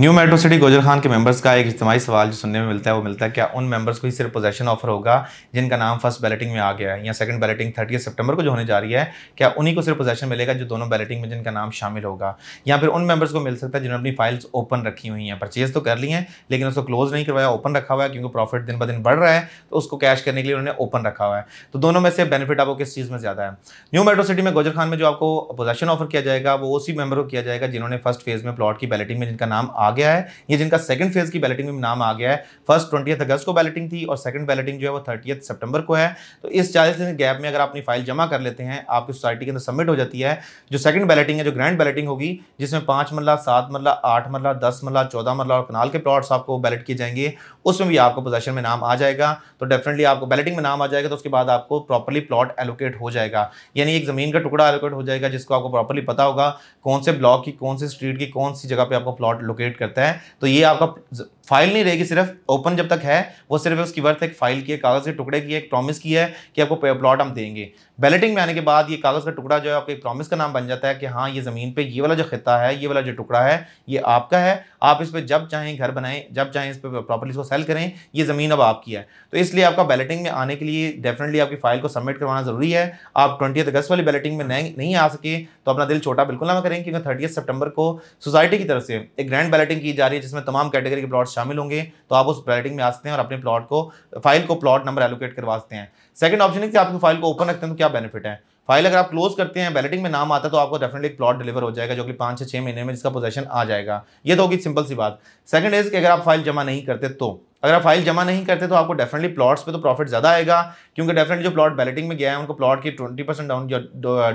new metro city Gujar Khan के members का एक इज्तमी सवाल जो सुनने में मिलता है वो मिलता है क्या उन मेंबर्स को ही सिर्फ पोजेशन ऑफर होगा जिनका नाम फर्स्ट बैलेटिंग में आ गया है या सेकंड बैलेटिंग थर्टी सितंबर को जो होने जा रही है क्या उन्हीं को सिर्फ पोजेशन मिलेगा जो दोनों बैलेटिंग में जिनका नाम शामिल होगा या फिर उन मेंबर्स को मिल सकता है जिन्होंने अपनी फाइल्स ओपन रखी हुई हैं परचेज तो कर ली है लेकिन उसको क्लोज नहीं करवाया ओपन रखा हुआ है क्योंकि प्रॉफिट दिन ब दिन बढ़ रहा है तो उसको कैश करने के लिए उन्होंने ओपन रखा हुआ है तो दोनों में से बेनिफिट आपको किस चीज़ में ज़्यादा है न्यू मेट्रो सिटी में गोजर खान में जो आपको पोजेशन ऑफर किया जाएगा वो उसी मेंबर को किया जाएगा जिन्होंने फर्स्ट फेज में प्लॉट की बैलेटिंग में जिनका नाम आ गया है ये जिनका सेकंड फेज की बैलेटिंग में नाम आ गया है फर्स्ट ट्वेंटी अगस्त को बैलेटिंग थी और सेकंड बैलेटिंग जो है वो थर्टी सितंबर को है तो इस चालीस दिन गैप में अगर आप अपनी फाइल जमा कर लेते हैं आपकी सोसाइटी के अंदर सबमिट हो जाती है जो सेकंड बैलेटिंग है जो ग्रैंड बैलेटिंग होगी जिसमें पांच मरला सात मरला आठ मरला दस मरला चौदह मरला और कनाल के प्लॉट्स आपको बैलेट किए जाएंगे उसमें भी आपको पोजेशन में नाम आ जाएगा तो डेफिनेटली आपको बैलेटिंग में नाम आ जाएगा तो उसके बाद आपको प्रॉपरली प्लॉट एलोकेट हो जाएगा यानी एक ज़मीन का टुकड़ा एलोकेट हो जाएगा जिसको आपको प्रॉपरली पता होगा कौन से ब्लॉक की कौन सी स्ट्रीट की कौन सी जगह पर आपको प्लॉट लोकेट जनरेट करता है तो ये आपका फाइल नहीं रहेगी सिर्फ ओपन जब तक है वो सिर्फ उसकी वर्थ एक फाइल की है कागज़ के टुकड़े की है एक प्रॉमिस की है कि आपको प्लॉट हम देंगे बैलेटिंग में आने के बाद ये कागज़ का टुकड़ा जो है आपके प्रॉमिस का नाम बन जाता है कि हाँ ये ज़मीन पे ये वाला जो खिता है ये वाला जो टुकड़ा है ये आपका है आप इस पर जब चाहें घर बनाएं जब चाहें इस पर प्रॉपर्टी को सेल करें ये ज़मीन अब आपकी है तो इसलिए आपका बैलेटिंग में आने के लिए डेफिनेटली आपकी फाइल को सबमिट करवाना ज़रूरी है आप ट्वेंटी अगस्त वाली बैलेटिंग में नहीं आ सके तो अपना दिल छोटा बिल्कुल ना करें क्योंकि थर्टी सितंबर को सोसाइटी की तरफ से एक ग्रैंड बैलेट पैलेटिंग की जा रही है जिसमें तमाम कैटेगरी के प्लॉट शामिल होंगे तो आप उस पैलेटिंग में आते हैं और अपने प्लॉट को फाइल को प्लॉट नंबर एलोकेट करवाते हैं सेकंड ऑप्शन है कि आप अपनी फाइल को ओपन रखते हैं तो क्या बेनिफिट है फाइल अगर आप क्लोज करते हैं बैलेटिंग में नाम आता है तो आपको डेफिनेटली प्लॉट डिलीवर हो जाएगा जो कि पाँच से छः महीने में जिसका पोजेशन आ जाएगा ये तो होगी सिंपल सी बात सेकंड इज कि अगर आप फाइल जमा नहीं करते तो अगर आप फाइल जमा नहीं करते तो आपको डेफिनेटली प्लॉट्स पे तो प्रॉफिट ज़्यादा आएगा क्योंकि डेफिनेटली जो प्लॉट बैलेटिंग में गया है उनको प्लॉट की twenty percent down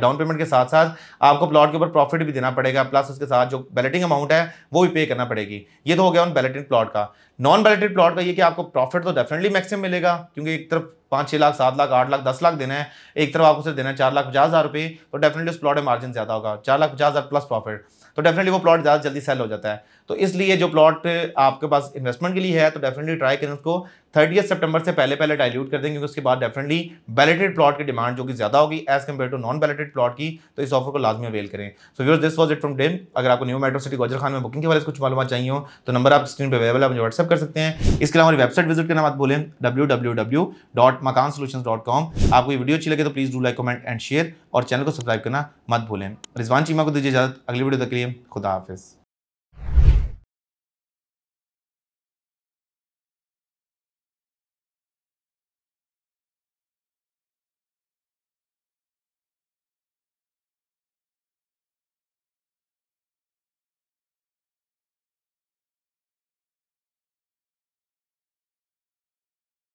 down payment के साथ साथ आपको प्लॉट के ऊपर प्रॉफिट भी देना पड़ेगा प्लस उसके साथ जो बैलेटिंग अमाउंट है वो भी पे करना पड़ेगी ये तो हो गया उन बैलेटिंग प्लॉट का नॉन बैलेटेड प्लॉट का ये कि आपको प्रॉफिट तो डेफिनेटली मैक्सिमम मिलेगा क्योंकि एक तरफ पाँच छः लाख सात लाख आठ लाख दस लाख देना है एक तरफ आपको सिर्फ देना है चार लाख पचास हज़ार रुपये तो डेफिनेटली उस प्लॉट में मार्जिन ज़्यादा होगा चार लाख पचास हज़ार प्लस प्रॉफिट तो डेफिनेटली वो प्लॉट ज़्यादा जल्दी सेल हो जाता है तो इसलिए जो प्लॉट आपके पास इन्वेस्टमेंट के लिए है तो डेफिनेटली ट्राई करें उसको थर्टी सितंबर से पहले पहले डायल्यूट कर देंगे क्योंकि उसके बाद डेफिनेटली बैलेटेड प्लॉट की डिमांड जो कि ज़्यादा होगी as compared to non balloted plot की तो इस ऑफर को लाजमी अवेल करें so viewer this was it from then अगर आपको new metro city Gujar Khan में बुकिंग के बारे में कुछ मालूम चाहिए तो नंबर आप स्क्रीन पर अवेलेबल है मुझे व्हाट्सएप व्हाट्सअप कर सकते हैं इसके अलावा हमारी वेबसाइट विजिट करना बात बोलें W W W dot dot Makaan solution com आपको वीडियो अच्छी लगे तो please do like comment and share और चैनल को सब्सक्राइब करना मत भूलें रिजवान चीमा को दीजिए इजाजत अगली वीडियो तक के लिए खुदा हाफिज़